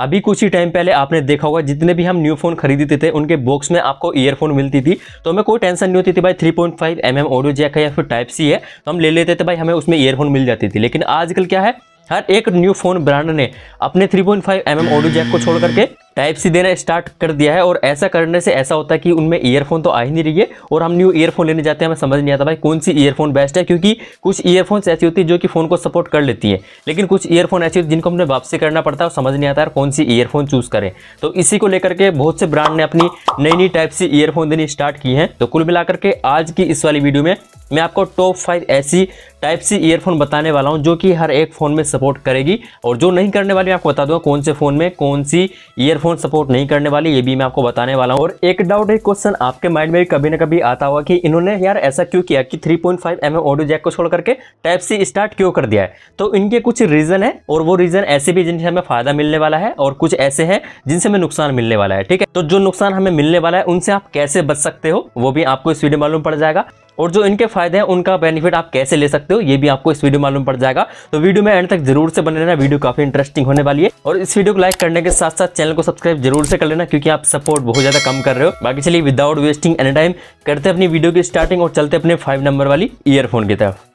अभी कुछ ही टाइम पहले आपने देखा होगा जितने भी हम न्यू फोन खरीदते थे उनके बॉक्स में आपको ईयरफोन मिलती थी तो हमें कोई टेंशन नहीं होती थी भाई 3.5 पॉइंट mm ऑडियो जैक है या फिर टाइप सी है तो हम ले लेते थे भाई हमें उसमें ईयरफोन मिल जाती थी लेकिन आजकल क्या है हर एक न्यू फोन ब्रांड ने अपने 3.5 पॉइंट mm ऑडियो जैक को छोड़ करके टाइप सी देना स्टार्ट कर दिया है और ऐसा करने से ऐसा होता है कि उनमें ईयरफोन तो आ ही नहीं रही है और हम न्यू ईयरफोन लेने जाते हैं हमें समझ नहीं आता भाई कौन सी ईयरफोन बेस्ट है क्योंकि कुछ ईयरफोन्स ऐसी होती है जो कि फ़ोन को सपोर्ट कर लेती है लेकिन कुछ ईयरफोन ऐसी होती है जिनको हमने वापसी करना पड़ता है और समझ नहीं आता है कौन सी ईयरफोन चूज़ करें तो इसी को लेकर के बहुत से ब्रांड ने अपनी नई नई टाइप सी ईयरफोन देनी स्टार्ट की है तो कुल मिलाकर के आज की इस वाली वीडियो में मैं आपको टॉप फाइव ऐसी टाइप सी ईयरफोन बताने वाला हूँ जो कि हर एक फ़ोन में सपोर्ट करेगी और जो नहीं करने वाली मैं आपको बता दूंगा कौन से फ़ोन में कौन सी ईयरफोन सपोर्ट नहीं करने वाली ये भी मैं आपको बताने वाला हूँ और एक डाउट एक क्वेश्चन आपके माइंड में भी कभी ना कभी आता हुआ कि इन्होंने यार ऐसा क्यों किया कि three point five M audio jack को छोड़ करके टाइप सी स्टार्ट क्यों कर दिया है तो इनके कुछ रीज़न है और वो रीज़न ऐसे भी जिनसे हमें फ़ायदा मिलने वाला है और कुछ ऐसे हैं जिनसे हमें नुकसान मिलने वाला है ठीक है तो जो नुकसान हमें मिलने वाला है उनसे आप कैसे बच सकते हो वो भी आपको इस वीडियो मालूम पड़ जाएगा और जो इनके फायदे हैं उनका बेनिफिट आप कैसे ले सकते हो सकते हो ये भी आपको इस वीडियो मालूम पड़ जाएगा तो वीडियो में एंड तक जरूर से बने रहना वीडियो काफी इंटरेस्टिंग होने वाली है और इस वीडियो को लाइक करने के साथ साथ चैनल को सब्सक्राइब जरूर से कर लेना क्योंकि आप सपोर्ट बहुत ज्यादा कम कर रहे हो बाकी चलिए विदाउट वेस्टिंग एनी टाइम करते अपनी वीडियो की स्टार्टिंग और चलते अपने फाइव नंबर वाली ईयरफोन की तरफ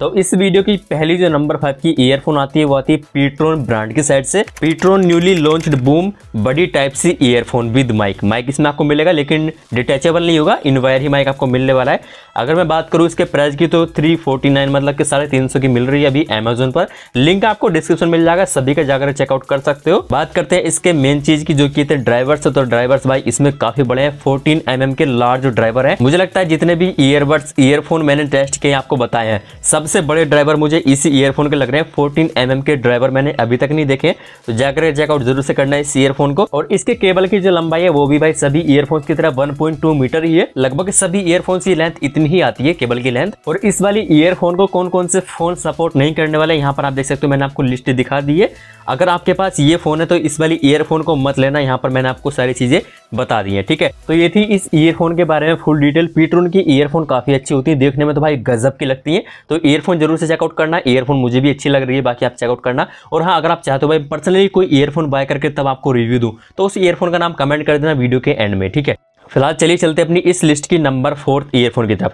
तो इस वीडियो की पहली जो नंबर फाइव की ईयरफोन आती है वो आती है पीट्रोन ब्रांड की साइड से पीट्रोन न्यूली लॉन्च्ड बूम बड़ी type C earphone with mic mic इसमें आपको मिलेगा लेकिन डिटेचेबल नहीं होगा इनवायर ही माइक आपको मिलने वाला है अगर मैं बात करूँ इसके प्राइस की तो थ्री फोर्टी नाइन मतलब कि साढ़े तीन सौ की मिल रही है अभी अमेजोन पर लिंक आपको डिस्क्रिप्शन मिल जाएगा सभी का जाकर चेकआउट कर सकते हो बात करते हैं इसके मेन चीज की जो की थे ड्राइवर्स तो ड्राइवर्स भाई इसमें काफी बड़े हैं फोर्टीन एम mm के लार्ज ड्राइवर है मुझे लगता है जितने भी ईयरबड्स ईयरफोन मैंने टेस्ट किए आपको बताए हैं सब सबसे बड़े ड्राइवर मुझे इसी ईयरफोन के लग रहे हैं 14 एम mm के ड्राइवर मैंने अभी तक नहीं देखे तो जाकर चेकआउट जरूर से करना है इस ईयरफोन को और इसके केबल की जो लंबाई है वो भी भाई सभी ईयरफोन की तरह वन मीटर ही है लगभग सभी ईयरफोन की लेंथ इतनी ही आती है केबल की लेंथ और इस वाली ईयरफोन को कौन कौन से फोन सपोर्ट नहीं करने वाले यहाँ पर आप देख सकते हो मैंने आपको लिस्ट दिखा दी है अगर आपके पास ये फोन है तो इस वाली ईयरफोन को मत लेना यहाँ पर मैंने आपको सारी चीजें बता दी है ठीक है तो ये थी इस ईयरफोन के बारे में फुल डिटेल पीट्रोन की ईयरफोन काफ़ी अच्छी होती है देखने में तो भाई गजब की लगती है तो ईयरफोन जरूर से चेकआउट करना ईयरफोन मुझे भी अच्छी लग रही है बाकी आप चेकआउट करना और हाँ अगर आप चाहते हो भाई पर्सनली कोई ईयरफोन बाय करके तब आपको रिव्यू दूँ तो उस ईयरफोन का नाम कमेंट कर देना वीडियो के एंड में ठीक है फिलहाल चलिए चलते अपनी इस लिस्ट की नंबर फोर्थ ईयरफोन की तरफ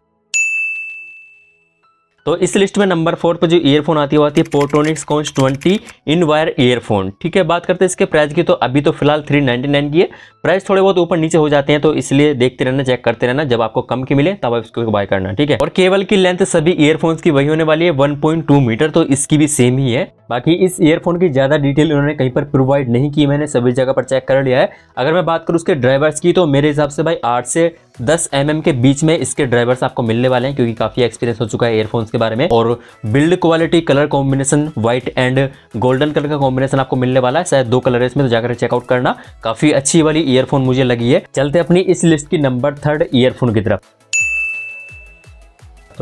तो इस लिस्ट में नंबर फोर पर जो ईयरफोन आती है आती है Portronics Conch twenty in wire earphone ठीक है बात करते हैं इसके प्राइस की तो अभी तो फिलहाल थ्री नाइनटी नाइन की है प्राइस थोड़े बहुत ऊपर नीचे हो जाते हैं तो इसलिए देखते रहना चेक करते रहना जब आपको कम की मिले तब आप इसको बाय करना ठीक है और केबल की लेंथ सभी ईयरफोन्स की वही होने वाली है वन मीटर तो इसकी भी सेम ही है बाकी इस ईयरफोन की ज़्यादा डिटेल उन्होंने कहीं पर प्रोवाइड नहीं की मैंने सभी जगह पर चेक कर लिया है अगर मैं बात करूँ उसके ड्राइवर्स की तो मेरे हिसाब से भाई आठ से दस एम mm के बीच में इसके ड्राइवर्स आपको मिलने वाले हैं क्योंकि काफ़ी एक्सपीरियंस हो चुका है एयरफोन्स के बारे में और build quality colour combination white and golden colour का कॉम्बिनेशन आपको मिलने वाला है शायद दो कलर है इसमें तो जाकर चेकआउट करना काफ़ी अच्छी वाली ईयरफोन मुझे लगी है चलते अपनी इस लिस्ट की नंबर थर्ड ईयरफोन की तरफ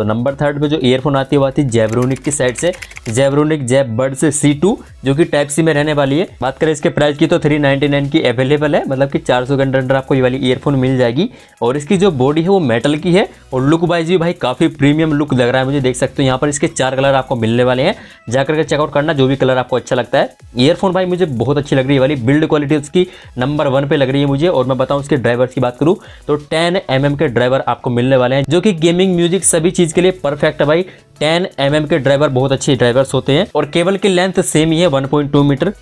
तो नंबर थर्ड पे जो ईयरफोन आती है वो आती है जेवरोनिक की साइड से जेवरोनिक जेब बर्ड से सी टू जो कि टाइप सी में रहने वाली है बात करें इसके प्राइस की तो थ्री नाइनटी नाइन की अवेलेबल है मतलब कि चार सौ के अंडर अंडर आपको ये वाली ईयरफोन मिल जाएगी और इसकी जो बॉडी है वो मेटल की है और लुक वाइज भी भाई काफ़ी प्रीमियम लुक लग रहा है मुझे देख सकते हो यहाँ पर इसके चार कलर आपको मिलने वाले हैं जाकर के चेकआउट करना जो भी कलर आपको अच्छा लगता है ईयरफोन भाई मुझे बहुत अच्छी लग रही है वाली बिल्ड क्वालिटी उसकी नंबर वन पे लग रही है मुझे और मैं बताऊँ उसके ड्राइवर की बात करूँ तो टेन एम के ड्राइवर आपको मिलने वाले हैं जो कि गेमिंग म्यूजिक सभी चीज़ चीज़ के लिए परफेक्ट है भाई 10 एम mm के ड्राइवर बहुत अच्छे ड्राइवर्स होते हैं और केबल की लेंथ सेम ही है 1.2 मीटर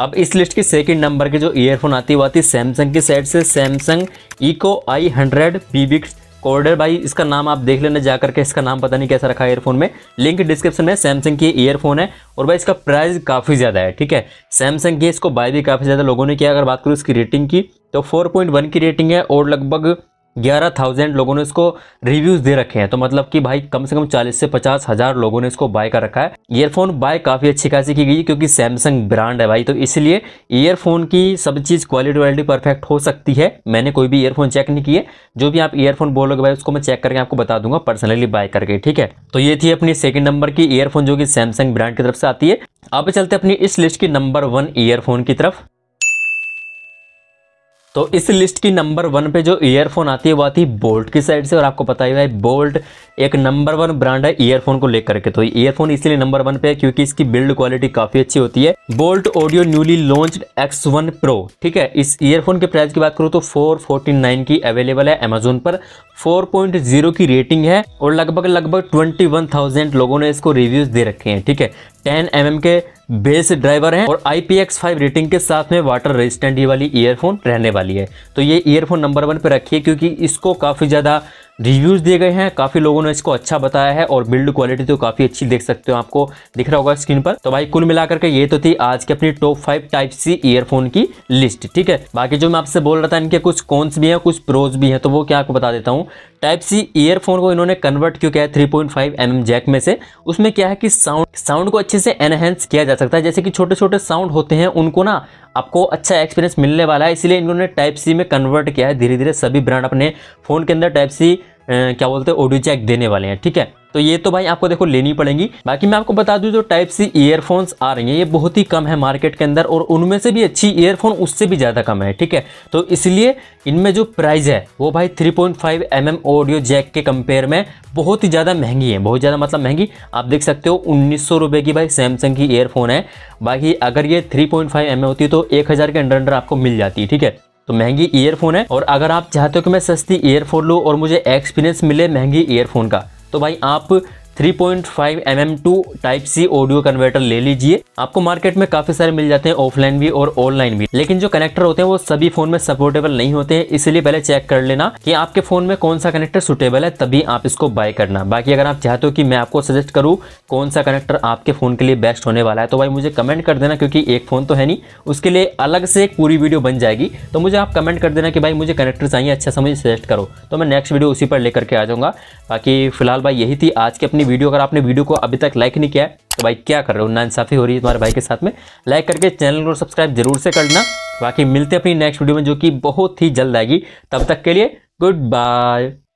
अब इस लिस्ट के सेकंड नंबर के जो ईयरफोन आती है वो सैमसंग की साइड से सैमसंग इको आई हंड्रेड पीबिक्स कॉर्डर भाई इसका नाम आप देख लेना जा करके इसका नाम पता नहीं कैसा रखा है ईयरफोन में लिंक डिस्क्रिप्शन में सैमसंग की ईयरफोन है और भाई इसका प्राइस काफ़ी ज़्यादा है ठीक है सैमसंग की इसको बाय भी काफ़ी ज़्यादा लोगों ने किया अगर बात करूँ इसकी रेटिंग की तो 4.1 की रेटिंग है और लगभग ग्यारह थाउजेंड लोगों ने इसको रिव्यूज दे रखे हैं तो मतलब कि भाई कम से कम चालीस से पचास हजार लोगों ने इसको बाय कर रखा है ईयरफोन बाय काफी अच्छी खासी की गई है क्योंकि सैमसंग ब्रांड है भाई तो इसलिए ईयरफोन की सब चीज क्वालिटी वालिटी परफेक्ट हो सकती है मैंने कोई भी ईयरफोन चेक नहीं किए जो भी आप ईयरफोन बोलोगे भाई उसको मैं चेक करके आपको बता दूंगा पर्सनली बाय करके ठीक है तो ये थी अपनी सेकंड नंबर की ईयरफोन जो कि सैमसंग ब्रांड की तरफ से आती है आप चलते अपनी इस लिस्ट की नंबर वन ईयरफोन की तरफ तो इस लिस्ट की नंबर वन पे जो ईयरफोन आती है वो आती है बोल्ट की साइड से और आपको पता ही भाई बोल्ट एक नंबर वन ब्रांड है ईयरफोन को लेकर के तो ईयरफोन इसलिए नंबर वन पे है क्योंकि इसकी बिल्ड क्वालिटी काफ़ी अच्छी होती है boat audio newly launch X one pro ठीक है इस ईयरफोन के प्राइस की बात करूँ तो फोर की अवेलेबल है अमेजोन पर फोर की रेटिंग है और लगभग लगभग ट्वेंटी लोगों ने इसको रिव्यूज़ दे रखे हैं ठीक है टेन एम mm के बेस ड्राइवर है और IPX5 रेटिंग के साथ में वाटर रेजिस्टेंट ये वाली ईयरफोन रहने वाली है तो ये ईयरफोन नंबर वन पे रखिए क्योंकि इसको काफ़ी ज़्यादा रिव्यूज़ दिए गए हैं काफ़ी लोगों ने इसको अच्छा बताया है और बिल्ड क्वालिटी तो काफ़ी अच्छी देख सकते हो आपको दिख रहा होगा स्क्रीन पर तो भाई कुल मिलाकर के ये तो थी आज की अपनी top five type C earphone की लिस्ट ठीक है बाकी जो मैं आपसे बोल रहा था इनके कुछ कॉन्स भी हैं कुछ प्रोज भी हैं तो वो क्या आपको बता देता हूँ टाइप सी ईयरफोन को इन्होंने कन्वर्ट क्यों किया है three point five M jack में से उसमें क्या है कि साउंड साउंड को अच्छे से एनहेंस किया जा सकता है जैसे कि छोटे छोटे साउंड होते हैं उनको ना आपको अच्छा एक्सपीरियंस मिलने वाला है इसलिए इन्होंने टाइप सी में कन्वर्ट किया है धीरे धीरे सभी ब्रांड अपने फ़ोन के अंदर टाइप सी क्या बोलते हैं ऑडियो जैक देने वाले हैं ठीक है तो ये तो भाई आपको देखो लेनी पड़ेंगी बाकी मैं आपको बता दूं जो टाइप सी ईयरफोन्स आ रही हैं ये बहुत ही कम है मार्केट के अंदर और उनमें से भी अच्छी ईयरफोन उससे भी ज़्यादा कम है ठीक है तो इसलिए इनमें जो प्राइस है वो भाई three point five M M audio jack के कंपेयर में बहुत ही ज़्यादा महंगी है बहुत ज़्यादा मतलब महंगी आप देख सकते हो उन्नीस सौ रुपये की भाई सैमसंग की ईयरफोन है बाकी अगर ये थ्री पॉइंट फाइव एम होती तो एक हज़ार के अंडर अंडर आपको मिल जाती है ठीक है तो महंगी ईयरफोन है और अगर आप चाहते हो कि मैं सस्ती ईयरफोन लूँ और मुझे एक्सपीरियंस मिले महंगी ईयरफोन का तो भाई आप 3.5 point mm to type C audio converter ले लीजिए आपको मार्केट में काफी सारे मिल जाते हैं ऑफलाइन भी और ऑनलाइन भी लेकिन जो कनेक्टर होते हैं वो सभी फोन में सपोर्टेबल नहीं होते हैं इसलिए पहले चेक कर लेना कि आपके फोन में कौन सा कनेक्टर सुटेबल है तभी आप इसको बाय करना बाकी अगर आप चाहते हो कि मैं आपको सजेस्ट करूँ कौन सा कनेक्टर आपके फोन के लिए बेस्ट होने वाला है तो भाई मुझे कमेंट कर देना क्योंकि एक फोन तो है नहीं उसके लिए अलग से एक पूरी वीडियो बन जाएगी तो मुझे आप कमेंट कर देना कि भाई मुझे कनेक्टर चाहिए अच्छा समझ सजेस्ट करो तो मैं नेक्स्ट वीडियो उसी पर लेकर के आ जाऊँगा बाकी फिलहाल भाई यही थी आज की अपनी अपनी वीडियो अगर आपने वीडियो को अभी तक लाइक नहीं किया है तो भाई क्या कर रहे हो ना इंसाफी हो रही है तुम्हारे भाई के साथ में लाइक करके चैनल को सब्सक्राइब जरूर से करना बाकी मिलते हैं अपनी नेक्स्ट वीडियो में जो कि बहुत ही जल्द आएगी तब तक के लिए गुड बाय